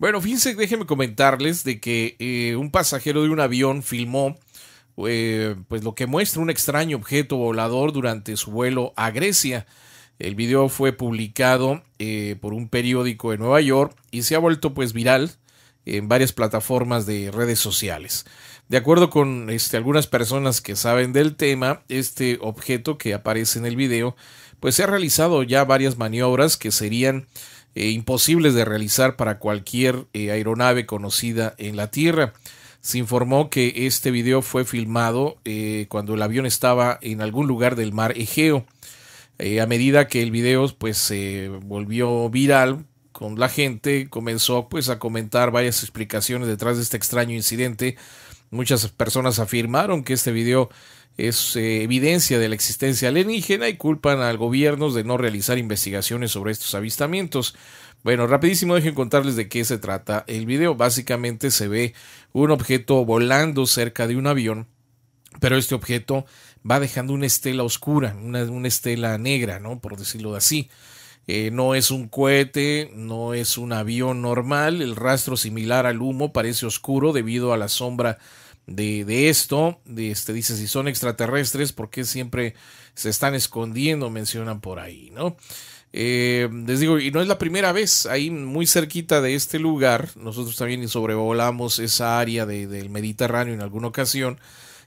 Bueno, fíjense, déjenme comentarles de que eh, un pasajero de un avión filmó eh, pues lo que muestra un extraño objeto volador durante su vuelo a Grecia. El video fue publicado eh, por un periódico de Nueva York y se ha vuelto pues viral en varias plataformas de redes sociales. De acuerdo con este, algunas personas que saben del tema, este objeto que aparece en el video pues se ha realizado ya varias maniobras que serían eh, imposibles de realizar para cualquier eh, aeronave conocida en la Tierra. Se informó que este video fue filmado eh, cuando el avión estaba en algún lugar del mar Egeo. a medida que el video pues se volvió viral con la gente, comenzó pues a comentar varias explicaciones detrás de este extraño incidente Muchas personas afirmaron que este video es eh, evidencia de la existencia alienígena y culpan al gobierno de no realizar investigaciones sobre estos avistamientos. Bueno, rapidísimo dejen contarles de qué se trata el video. Básicamente se ve un objeto volando cerca de un avión, pero este objeto va dejando una estela oscura, una, una estela negra, ¿no? Por decirlo así. Eh, no es un cohete, no es un avión normal. El rastro similar al humo parece oscuro debido a la sombra de, esto. De este, dice, si son extraterrestres, porque siempre se están escondiendo? Mencionan por ahí, ¿no? Eh, les digo, y no es la primera vez, ahí muy cerquita de este lugar, nosotros también sobrevolamos esa área del Mediterráneo en alguna ocasión,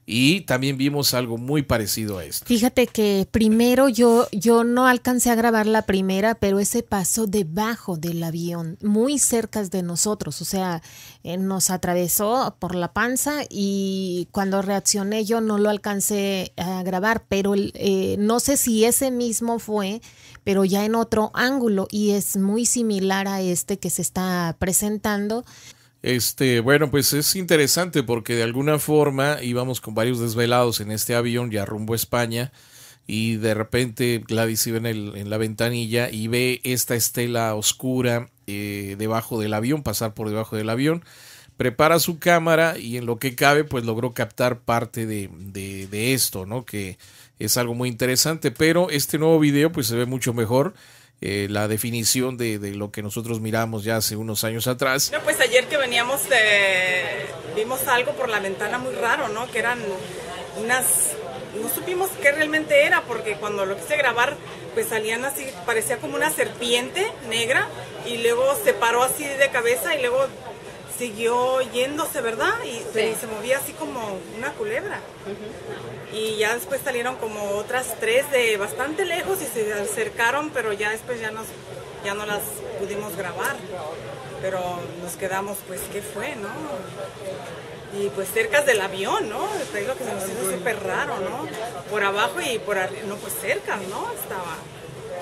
y también vimos algo muy parecido a esto. Fíjate que primero yo, yo no alcancé a grabar la primera, pero ese pasó debajo del avión, muy cerca de nosotros, o sea, eh, nos atravesó por la panza y cuando reaccioné yo no lo alcancé a grabar, pero eh, no sé si ese mismo fue, pero ya en otro ángulo y es muy similar a este que se está presentando. Este, bueno, pues es interesante porque de alguna forma íbamos con varios desvelados en este avión ya rumbo a España y de repente Gladys iba en, en la ventanilla y ve esta estela oscura eh, debajo del avión, pasar por debajo del avión, prepara su cámara y en lo que cabe pues logró captar parte de, de esto, ¿no? Que es algo muy interesante, pero este nuevo video pues se ve mucho mejor eh, la definición de, lo que nosotros miramos ya hace unos años atrás. No pues ayer que veníamos vimos algo por la ventana muy raro, ¿no? Que eran unas... No supimos qué realmente era porque cuando lo quise grabar, pues salían así, parecía como una serpiente negra y luego se paró así de cabeza y luego siguió yéndose, ¿verdad? Y, se movía así como una culebra. Y ya después salieron como otras tres de bastante lejos y se acercaron, pero ya después ya, nos, ya no las pudimos grabar. Pero nos quedamos, pues, ¿qué fue, no? y pues cerca del avión, ¿no? Es lo que se nos hizo súper raro, ¿no? Por abajo y por arriba, no, pues cerca, ¿no? Estaba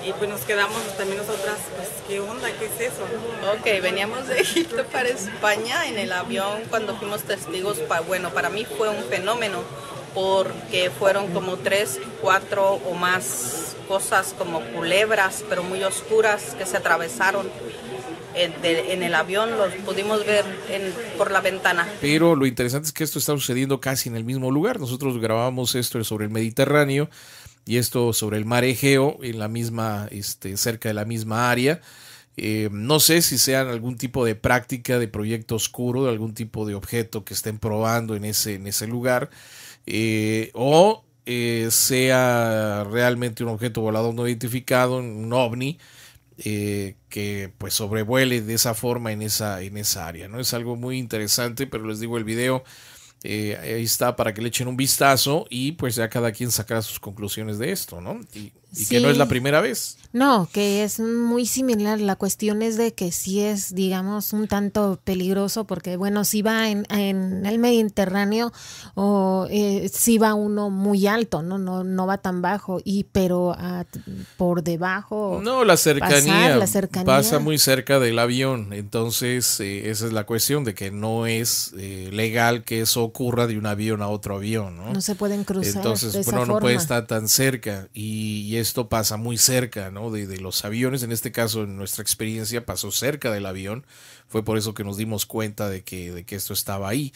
y pues nos quedamos también nosotras, pues qué onda, qué es eso. Ok, veníamos de Egipto para España en el avión cuando fuimos testigos, pa, bueno, para mí fue un fenómeno porque fueron como tres, cuatro o más cosas como culebras, pero muy oscuras que se atravesaron. En, el avión los pudimos ver por la ventana. Pero lo interesante es que esto está sucediendo casi en el mismo lugar. Nosotros grabamos esto sobre el Mediterráneo y esto sobre el mar Egeo, en la misma, este, cerca de la misma área. Eh, no sé si sean algún tipo de práctica de proyecto oscuro, de algún tipo de objeto que estén probando en ese, en ese lugar, eh, o eh, sea realmente un objeto volador no identificado, un ovni, que pues sobrevuele de esa forma en esa, en esa área. ¿no? Es algo muy interesante, pero les digo, el video eh, ahí está para que le echen un vistazo y pues ya cada quien sacará sus conclusiones de esto, ¿no? Y que no es la primera vez. No, que es muy similar. La cuestión es de que si es, digamos, un tanto peligroso porque, bueno, si va en, en el Mediterráneo o eh, si va uno muy alto, ¿no? No, va tan bajo, y pero ah, por debajo. No, la cercanía, Pasa muy cerca del avión. Entonces, eh, esa es la cuestión de que no es eh, legal que eso ocurra de un avión a otro avión, ¿no? No se pueden cruzar. Entonces, bueno, pues, no puede estar tan cerca. y esto pasa muy cerca ¿no? de, los aviones. En este caso, en nuestra experiencia, pasó cerca del avión. Fue por eso que nos dimos cuenta de que, esto estaba ahí.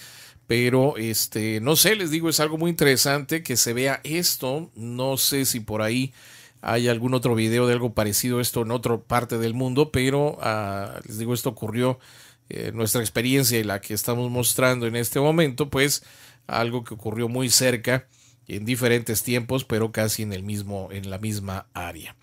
Pero, este, no sé, les digo, es algo muy interesante que se vea esto. No sé si por ahí hay algún otro video de algo parecido a esto en otra parte del mundo, pero ah, les digo, esto ocurrió. Eh, en nuestra experiencia y la que estamos mostrando en este momento, pues algo que ocurrió muy cerca en diferentes tiempos, pero casi en, el mismo, en la misma área.